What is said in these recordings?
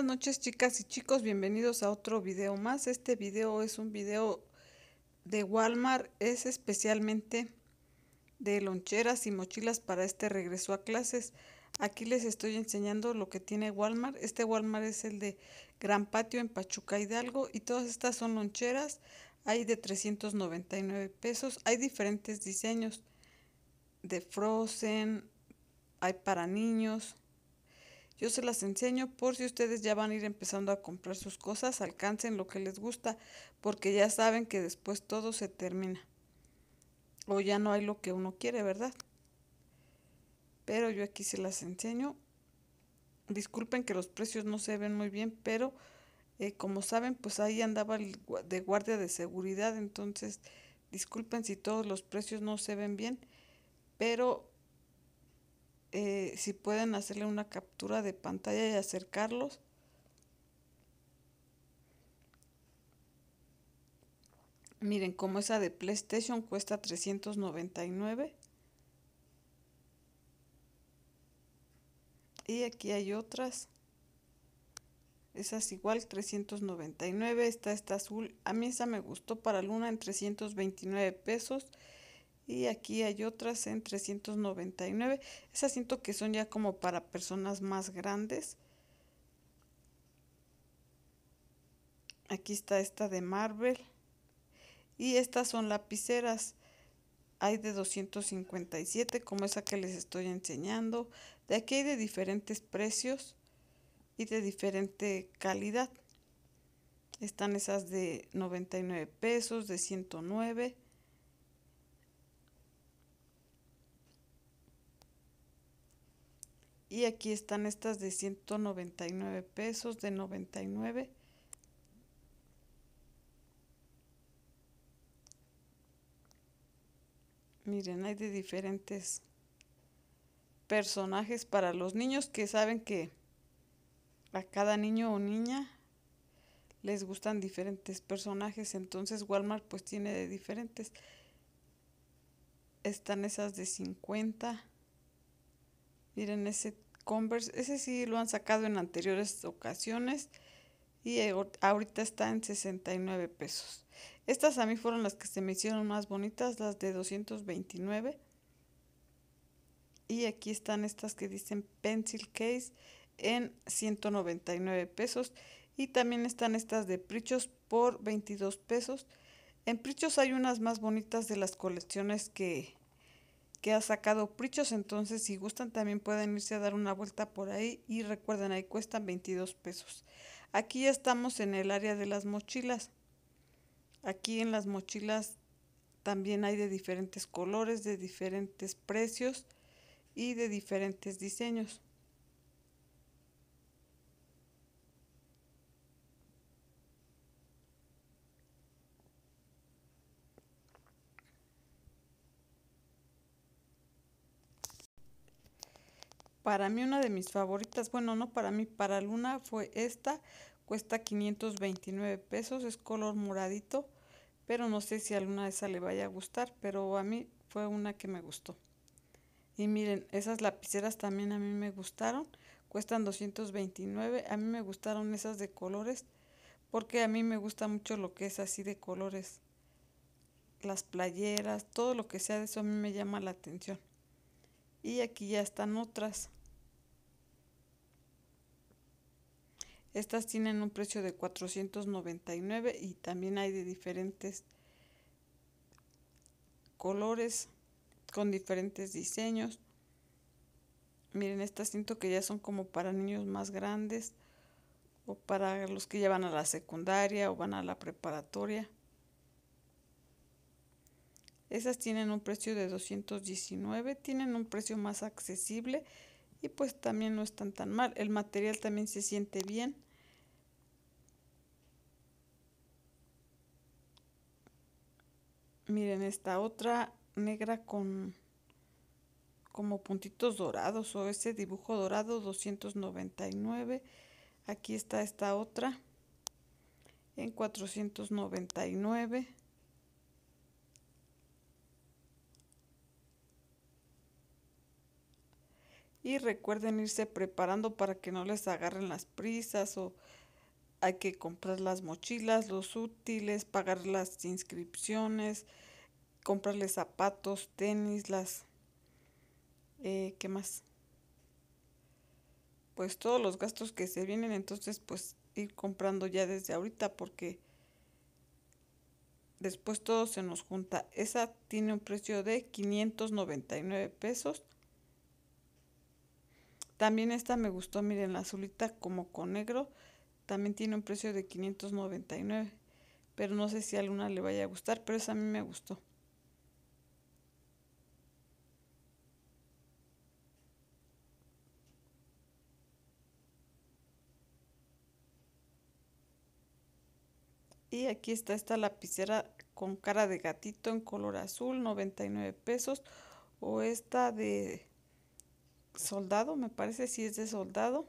Buenas noches chicas y chicos, bienvenidos a otro video más. Este video es un video de Walmart, es especialmente de loncheras y mochilas para este regreso a clases. Aquí les estoy enseñando lo que tiene Walmart. Este Walmart es el de Gran Patio en Pachuca Hidalgo y todas estas son loncheras. Hay de 399 pesos, hay diferentes diseños de Frozen, hay para niños, yo se las enseño por si ustedes ya van a ir empezando a comprar sus cosas, alcancen lo que les gusta, porque ya saben que después todo se termina. O ya no hay lo que uno quiere, ¿verdad? Pero yo aquí se las enseño. Disculpen que los precios no se ven muy bien, pero eh, como saben, pues ahí andaba el de guardia de seguridad, entonces disculpen si todos los precios no se ven bien, pero eh, si pueden hacerle una captura de pantalla y acercarlos. Miren, como esa de PlayStation cuesta 399. Y aquí hay otras. Esas igual 399. Está esta azul. A mí esa me gustó para Luna en 329 pesos. Y aquí hay otras en 399. Esas siento que son ya como para personas más grandes. Aquí está esta de Marvel. Y estas son lapiceras. Hay de 257 como esa que les estoy enseñando. De aquí hay de diferentes precios y de diferente calidad. Están esas de 99 pesos, de 109 Y aquí están estas de 199 pesos, de 99. Miren, hay de diferentes personajes para los niños que saben que a cada niño o niña les gustan diferentes personajes, entonces Walmart pues tiene de diferentes. Están esas de 50. Miren ese Converse, ese sí lo han sacado en anteriores ocasiones y eh, ahorita está en 69 pesos. Estas a mí fueron las que se me hicieron más bonitas, las de 229. Y aquí están estas que dicen Pencil Case en 199 pesos. Y también están estas de Prichos por 22 pesos. En Prichos hay unas más bonitas de las colecciones que, que ha sacado Prichos. Entonces, si gustan, también pueden irse a dar una vuelta por ahí. Y recuerden, ahí cuestan 22 pesos. Aquí ya estamos en el área de las mochilas. Aquí en las mochilas también hay de diferentes colores, de diferentes precios y de diferentes diseños. Para mí una de mis favoritas, bueno, no para mí, para Luna fue esta, cuesta 529 pesos, es color moradito, pero no sé si a Luna esa le vaya a gustar, pero a mí fue una que me gustó. Y miren, esas lapiceras también a mí me gustaron, cuestan 229, a mí me gustaron esas de colores, porque a mí me gusta mucho lo que es así de colores, las playeras, todo lo que sea de eso a mí me llama la atención y aquí ya están otras. Estas tienen un precio de 499 y también hay de diferentes colores con diferentes diseños. Miren, estas siento que ya son como para niños más grandes o para los que ya van a la secundaria o van a la preparatoria. Esas tienen un precio de 219, tienen un precio más accesible y pues también no están tan mal. El material también se siente bien. Miren esta otra negra con como puntitos dorados o ese dibujo dorado 299. Aquí está esta otra en 499. Y recuerden irse preparando para que no les agarren las prisas o hay que comprar las mochilas, los útiles, pagar las inscripciones, comprarles zapatos, tenis, las... Eh, ¿Qué más? Pues todos los gastos que se vienen, entonces pues ir comprando ya desde ahorita porque después todo se nos junta. Esa tiene un precio de 599 pesos. También esta me gustó, miren, la azulita como con negro. También tiene un precio de 599. Pero no sé si a alguna le vaya a gustar, pero esa a mí me gustó. Y aquí está esta lapicera con cara de gatito en color azul, 99 pesos. O esta de soldado, me parece, si es de soldado,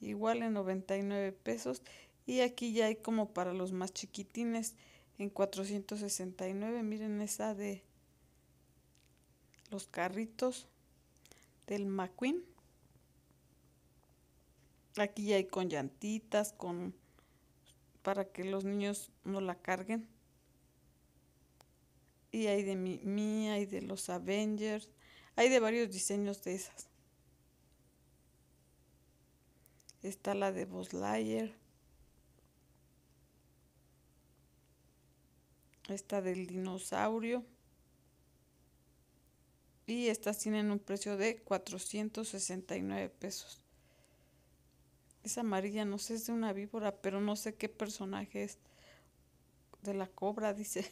igual en 99 pesos. Y aquí ya hay como para los más chiquitines en 469. Miren esa de los carritos del McQueen. Aquí ya hay con llantitas, con para que los niños no la carguen. Y hay de mi, mía, y de los Avengers, hay de varios diseños de esas. Está la de Buzz Esta del dinosaurio. Y estas tienen un precio de 469 pesos. Es amarilla, no sé, es de una víbora, pero no sé qué personaje es. De la cobra, dice.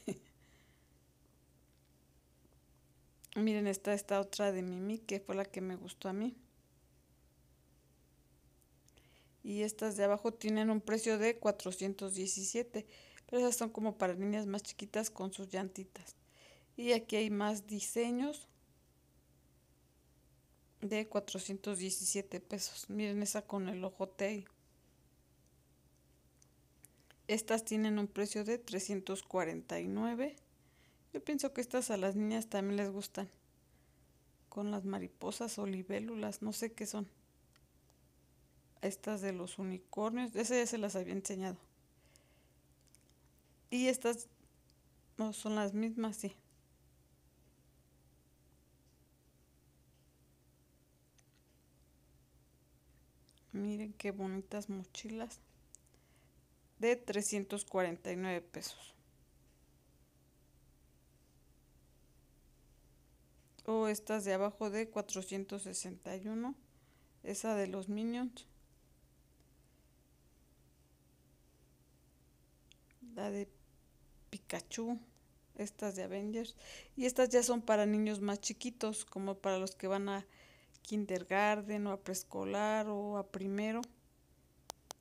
Miren, está esta otra de Mimi, que fue la que me gustó a mí y estas de abajo tienen un precio de 417, pero esas son como para niñas más chiquitas con sus llantitas. Y aquí hay más diseños de 417 pesos. Miren esa con el ojote. Estas tienen un precio de 349. Yo pienso que estas a las niñas también les gustan. Con las mariposas o libélulas, no sé qué son estas de los unicornios, ese ya se las había enseñado. Y estas no son las mismas, sí. Miren qué bonitas mochilas de 349 pesos. O estas de abajo de 461, esa de los Minions. la de Pikachu, estas de Avengers. Y estas ya son para niños más chiquitos, como para los que van a kindergarten o a preescolar o a primero.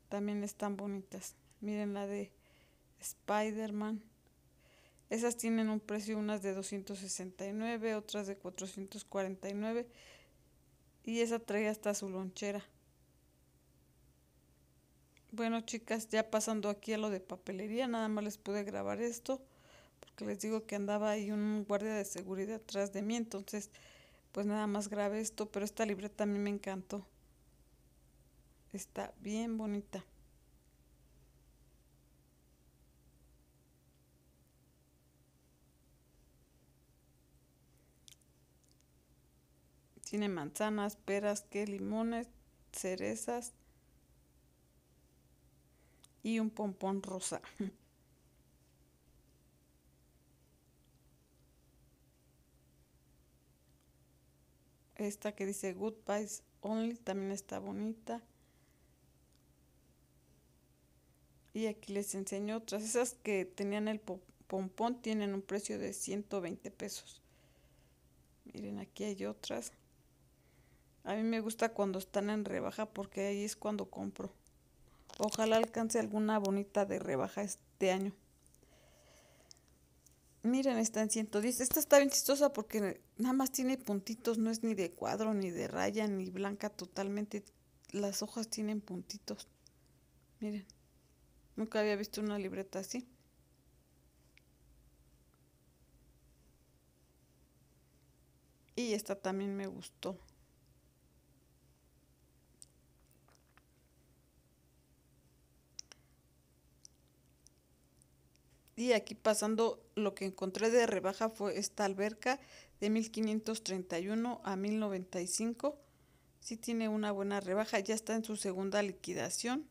También están bonitas. Miren la de Spider-Man. Esas tienen un precio, unas de 269, otras de 449. Y esa trae hasta su lonchera. Bueno, chicas, ya pasando aquí a lo de papelería, nada más les pude grabar esto, porque les digo que andaba ahí un guardia de seguridad atrás de mí, entonces, pues nada más grabé esto, pero esta libreta a mí me encantó. Está bien bonita. Tiene manzanas, peras, que limones, cerezas y un pompón rosa. Esta que dice Good Goodbyes Only también está bonita. Y aquí les enseño otras. Esas que tenían el pompón tienen un precio de 120 pesos. Miren, aquí hay otras. A mí me gusta cuando están en rebaja porque ahí es cuando compro. Ojalá alcance alguna bonita de rebaja este año. Miren, está en 110. Esta está bien chistosa porque nada más tiene puntitos, no es ni de cuadro, ni de raya, ni blanca totalmente. Las hojas tienen puntitos. Miren, nunca había visto una libreta así. Y esta también me gustó. Y aquí pasando, lo que encontré de rebaja fue esta alberca de 1531 a 1095. Sí tiene una buena rebaja, ya está en su segunda liquidación.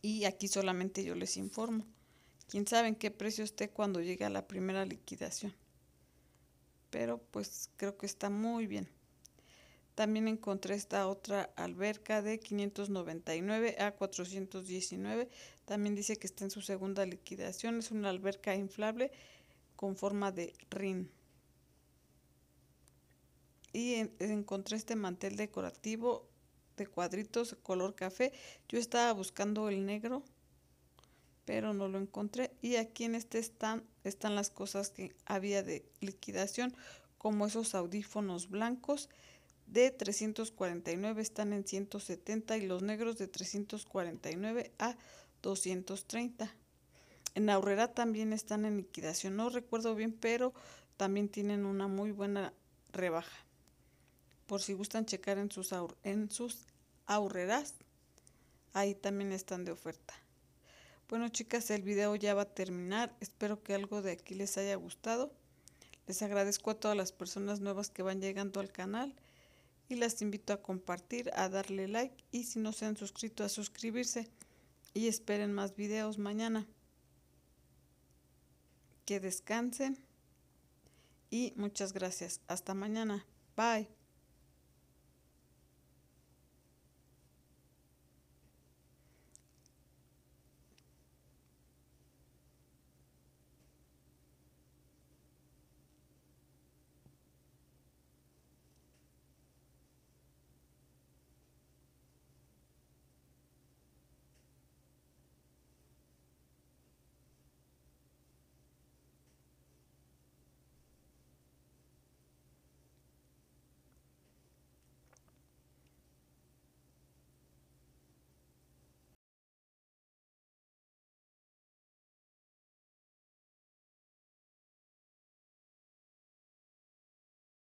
Y aquí solamente yo les informo. Quién sabe en qué precio esté cuando llegue a la primera liquidación. Pero pues creo que está muy bien. También encontré esta otra alberca de 599 a 419. También dice que está en su segunda liquidación. Es una alberca inflable con forma de rin. Y encontré este mantel decorativo de cuadritos color café. Yo estaba buscando el negro, pero no lo encontré. Y aquí en este stand están las cosas que había de liquidación, como esos audífonos blancos de 349 están en 170 y los negros de 349 a 230. En Aurrera también están en liquidación, no recuerdo bien, pero también tienen una muy buena rebaja. Por si gustan checar en sus, en sus aurreras, ahí también están de oferta. Bueno chicas, el video ya va a terminar. Espero que algo de aquí les haya gustado. Les agradezco a todas las personas nuevas que van llegando al canal y las invito a compartir, a darle like y si no se han suscrito a suscribirse y esperen más videos mañana. Que descansen y muchas gracias. Hasta mañana. Bye.